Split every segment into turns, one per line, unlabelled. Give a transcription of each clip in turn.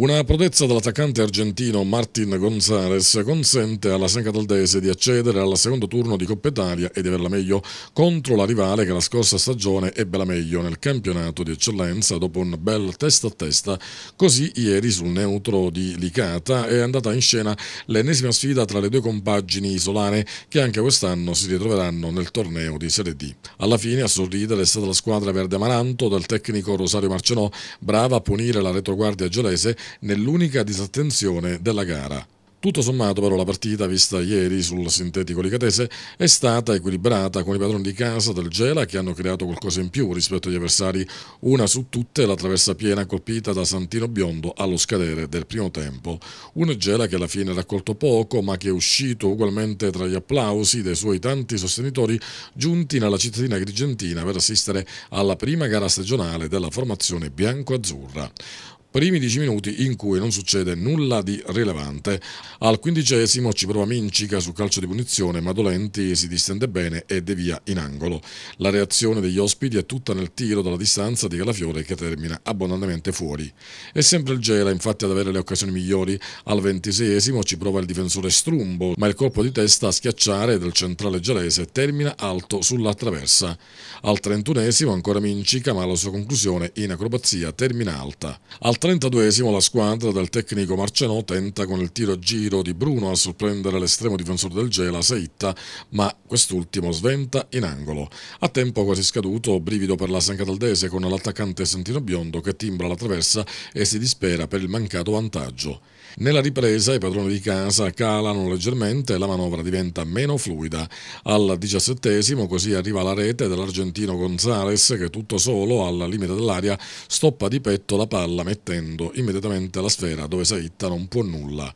Una prodezza dell'attaccante argentino Martin Gonzalez consente alla Sencataldese di accedere al secondo turno di Coppa Italia e di averla meglio contro la rivale che la scorsa stagione ebbe la meglio nel campionato di eccellenza dopo un bel testa a testa. Così ieri sul neutro di Licata è andata in scena l'ennesima sfida tra le due compagini isolane che anche quest'anno si ritroveranno nel torneo di Serie D. Alla fine a sorridere è stata la squadra verde amaranto del tecnico Rosario Marcenò, brava a punire la retroguardia gelese nell'unica disattenzione della gara. Tutto sommato però la partita vista ieri sul sintetico licatese è stata equilibrata con i padroni di casa del Gela che hanno creato qualcosa in più rispetto agli avversari, una su tutte la traversa piena colpita da Santino Biondo allo scadere del primo tempo. Un Gela che alla fine ha raccolto poco ma che è uscito ugualmente tra gli applausi dei suoi tanti sostenitori giunti nella cittadina grigentina per assistere alla prima gara stagionale della formazione bianco-azzurra primi 10 minuti in cui non succede nulla di rilevante. Al quindicesimo ci prova Mincica su calcio di punizione, ma Dolenti si distende bene e devia in angolo. La reazione degli ospiti è tutta nel tiro dalla distanza di Calafiore che termina abbondantemente fuori. È sempre il Gela infatti ad avere le occasioni migliori. Al ventiseiesimo ci prova il difensore Strumbo, ma il colpo di testa a schiacciare del centrale gelese termina alto sulla traversa. Al trentunesimo ancora Mincica, ma la sua conclusione in acrobazia termina alta. Al 32esimo la squadra del tecnico Marcenò tenta con il tiro a giro di Bruno a sorprendere l'estremo difensore del Gela, Seitta, ma quest'ultimo sventa in angolo. A tempo quasi scaduto, brivido per la Sancataldese con l'attaccante Santino Biondo che timbra la traversa e si dispera per il mancato vantaggio. Nella ripresa i padroni di casa calano leggermente e la manovra diventa meno fluida. Al diciassettesimo così arriva la rete dell'argentino Gonzales che tutto solo, alla limite dell'aria, stoppa di petto la palla mettendo mettendo immediatamente alla sfera dove Saitta non può nulla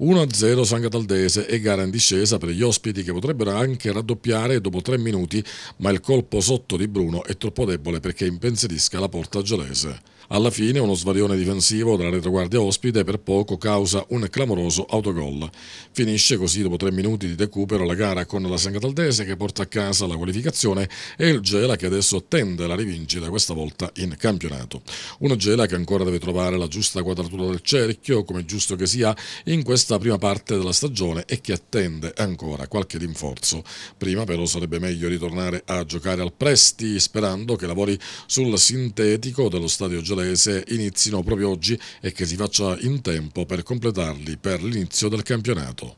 1-0 San Cataldese e gara in discesa per gli ospiti che potrebbero anche raddoppiare dopo tre minuti, ma il colpo sotto di Bruno è troppo debole perché impensierisca la porta gelese. Alla fine uno svarione difensivo della retroguardia ospite per poco causa un clamoroso autogol. Finisce così dopo tre minuti di recupero la gara con la Sangataldese che porta a casa la qualificazione e il Gela che adesso tende la rivincita questa volta in campionato. Una Gela che ancora deve trovare la giusta quadratura del cerchio, come giusto che sia, in questa questa prima parte della stagione e che attende ancora qualche rinforzo. Prima però sarebbe meglio ritornare a giocare al Presti sperando che i lavori sul sintetico dello stadio gelese inizino proprio oggi e che si faccia in tempo per completarli per l'inizio del campionato.